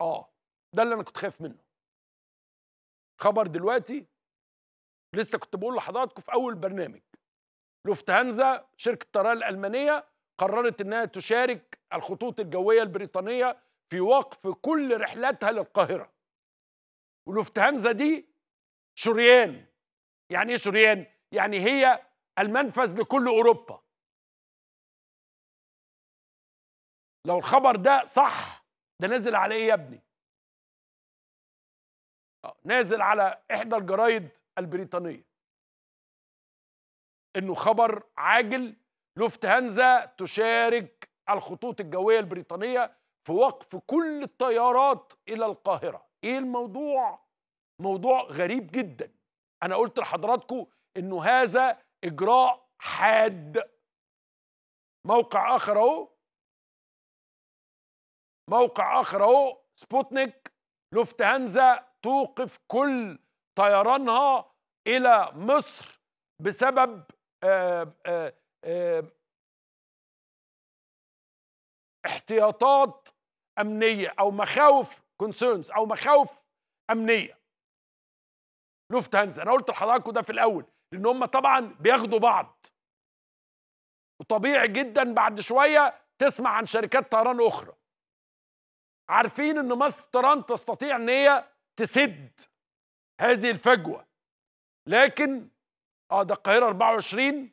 اه ده اللي انا كنت خايف منه خبر دلوقتي لسه كنت بقول لحضراتكم في اول برنامج لوفتهانزا شركه الطيران الالمانيه قررت انها تشارك الخطوط الجويه البريطانيه في وقف كل رحلاتها للقاهره ولوفتهانزا دي شريان يعني ايه شريان يعني هي المنفذ لكل اوروبا لو الخبر ده صح ده نازل على ايه يا ابني آه، نازل على احدى الجرايد البريطانيه انه خبر عاجل لوفت هانزا تشارك الخطوط الجويه البريطانيه في وقف كل الطيارات الى القاهره ايه الموضوع موضوع غريب جدا انا قلت لحضراتكم انه هذا اجراء حاد موقع اخر اهو موقع اخر اهو سبوتنيك لوفتهانزا توقف كل طيرانها الى مصر بسبب آه، آه، آه، احتياطات امنيه او مخاوف كونسيرنز او مخاوف امنيه لوفت هانزا انا قلت لحضراتكم ده في الاول لان هم طبعا بياخدوا بعض وطبيعي جدا بعد شويه تسمع عن شركات طيران اخرى عارفين ان مصر تران تستطيع ان هي تسد هذه الفجوه لكن اه ده القاهره 24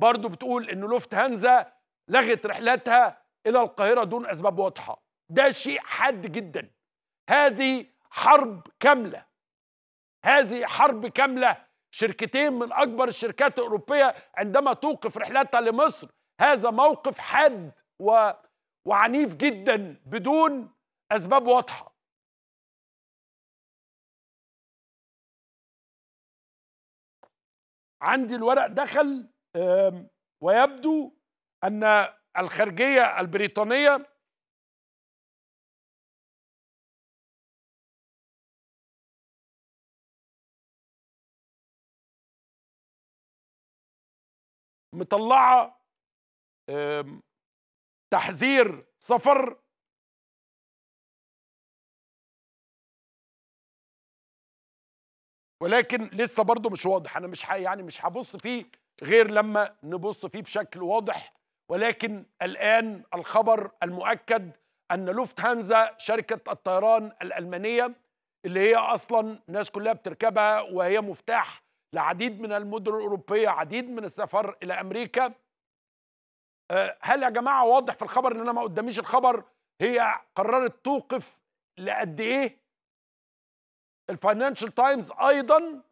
برضو بتقول ان لوفت هانزا لغت رحلتها الى القاهره دون اسباب واضحه ده شيء حاد جدا هذه حرب كامله هذه حرب كامله شركتين من اكبر الشركات الاوروبيه عندما توقف رحلتها لمصر هذا موقف حاد و... وعنيف جدا بدون أسباب واضحة عندي الورق دخل ويبدو أن الخارجية البريطانية مطلعه تحذير سفر ولكن لسه برضه مش واضح انا مش يعني مش هبص فيه غير لما نبص فيه بشكل واضح ولكن الان الخبر المؤكد ان لوفت هانزا شركه الطيران الالمانيه اللي هي اصلا الناس كلها بتركبها وهي مفتاح لعديد من المدن الاوروبيه عديد من السفر الى امريكا آه، هل يا جماعه واضح في الخبر ان انا ما قداميش الخبر هي قررت توقف لقد ايه الفاينانشال تايمز ايضا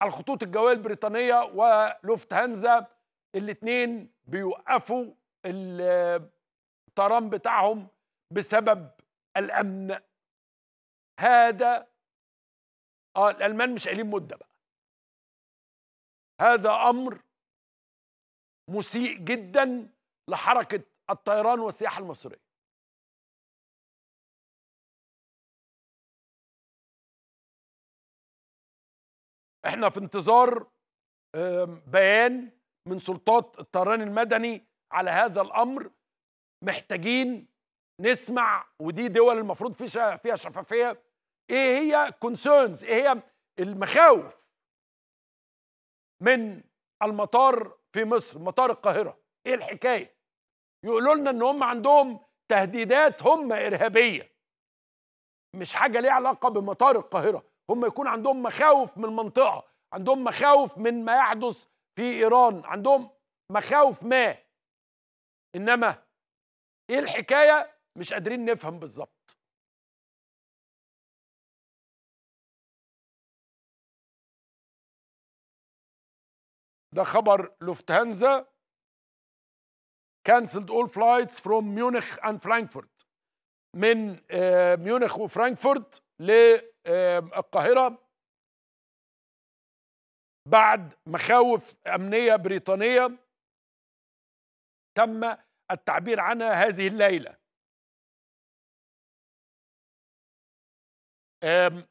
على الخطوط الجويه البريطانيه ولوفت هانزا الاثنين بيوقفوا الطيران بتاعهم بسبب الامن هذا اه الالمان مش قايلين مده بقى هذا امر مسيء جدا لحركه الطيران والسياحه المصريه احنا في انتظار بيان من سلطات الطيران المدني على هذا الامر محتاجين نسمع ودي دول المفروض فيها فيها شفافيه ايه هي كونسيرنز ايه هي المخاوف من المطار في مصر مطار القاهره ايه الحكايه يقولوا لنا ان هم عندهم تهديدات هم ارهابيه مش حاجه ليها علاقه بمطار القاهره هم يكون عندهم مخاوف من المنطقه عندهم مخاوف من ما يحدث في ايران عندهم مخاوف ما انما ايه الحكايه مش قادرين نفهم بالظبط ده خبر لوفتهانزا كانسلد اول فلايتس فروم ميونخ اند فرانكفورت من آه، ميونخ وفرانكفورت للقاهرة بعد مخاوف أمنية بريطانية تم التعبير عنها هذه الليلة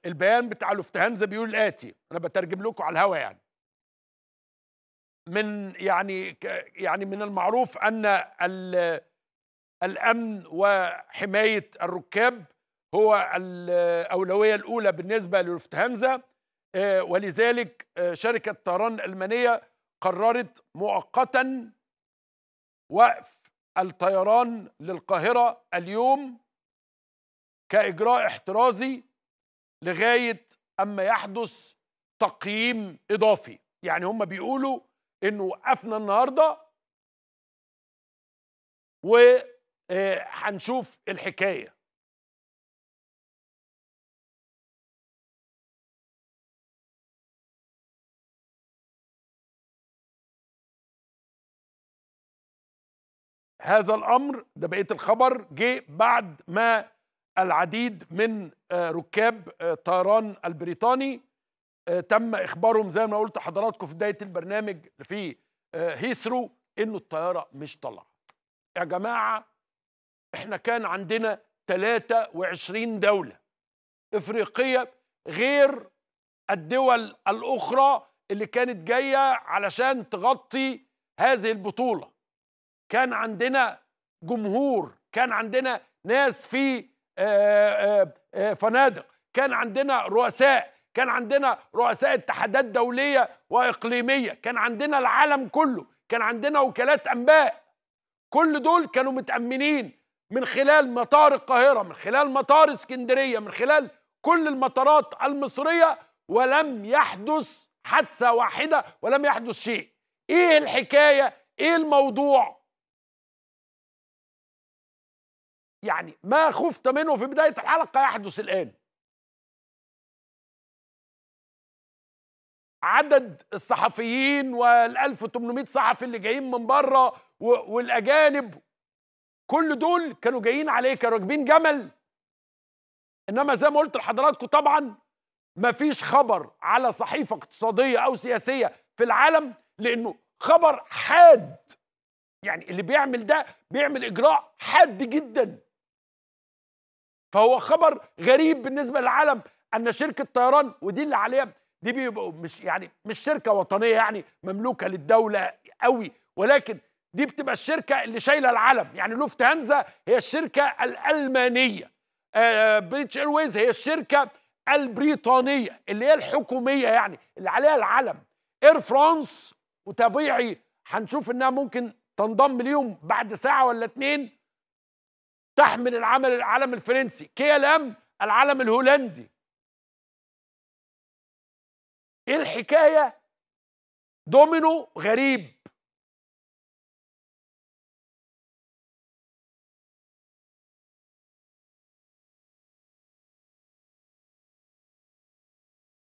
البيان بتاع لوفتهانزا بيقول الآتي أنا بترجم لكم على الهوا يعني من يعني يعني من المعروف أن الأمن وحماية الركاب هو الأولوية الأولى بالنسبة للوفتهانزا آه، ولذلك آه، شركة طيران الألمانية قررت مؤقتا وقف الطيران للقاهرة اليوم كإجراء احترازي لغاية أما يحدث تقييم إضافي يعني هم بيقولوا إنه وقفنا النهاردة وحنشوف آه، الحكاية هذا الامر ده بقيه الخبر جه بعد ما العديد من آه، ركاب آه، طيران البريطاني آه، تم اخبارهم زي ما قلت حضراتكم في بدايه البرنامج في هيثرو انه الطياره مش طالعه يا جماعه احنا كان عندنا 23 دوله افريقيه غير الدول الاخرى اللي كانت جايه علشان تغطي هذه البطوله كان عندنا جمهور كان عندنا ناس في آه، آه، آه، فنادق كان عندنا رؤساء كان عندنا رؤساء اتحادات دوليه واقليميه كان عندنا العالم كله كان عندنا وكالات انباء كل دول كانوا متامنين من خلال مطار القاهره من خلال مطار اسكندريه من خلال كل المطارات المصريه ولم يحدث حادثه واحده ولم يحدث شيء ايه الحكايه ايه الموضوع يعني ما خفت منه في بداية الحلقة يحدث الآن عدد الصحفيين وال 1800 صحفي اللي جايين من بره والاجانب كل دول كانوا جايين عليك كانوا راكبين جمل انما زي ما قلت لحضراتكم طبعا مفيش خبر على صحيفه اقتصاديه او سياسيه في العالم لانه خبر حاد يعني اللي بيعمل ده بيعمل اجراء حاد جدا فهو خبر غريب بالنسبه للعالم ان شركه طيران ودي اللي عليها دي بيبقوا مش يعني مش شركه وطنيه يعني مملوكه للدوله قوي ولكن دي بتبقى الشركه اللي شايله العلم يعني لوفت هانزا هي الشركه الالمانيه آه، آه، بريتش ايرويز هي الشركه البريطانيه اللي هي الحكوميه يعني اللي عليها العلم اير فرانس وطبيعي هنشوف انها ممكن تنضم ليهم بعد ساعه ولا اتنين تحمل العمل العلم الفرنسي كيا لام العلم الهولندي ايه الحكايه دومينو غريب